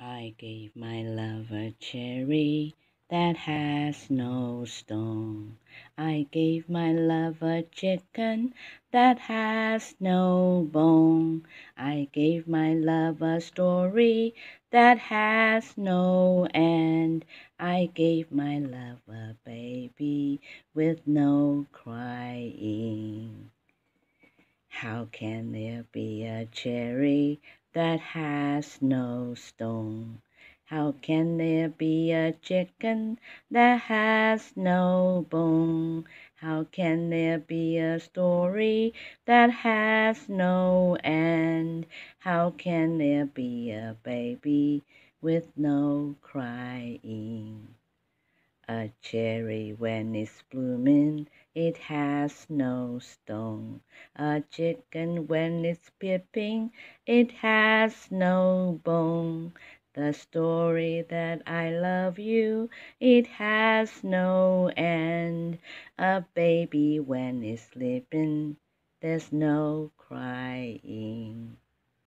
I gave my love a cherry that has no stone. I gave my love a chicken that has no bone. I gave my love a story that has no end. I gave my love a baby with no crying. How can there be a cherry that has no stone? How can there be a chicken that has no bone? How can there be a story that has no end? How can there be a baby with no crying? A cherry when it's blooming, it has no stone. A chicken when it's peeping, it has no bone. The story that I love you, it has no end. A baby when it's sleeping, there's no cry.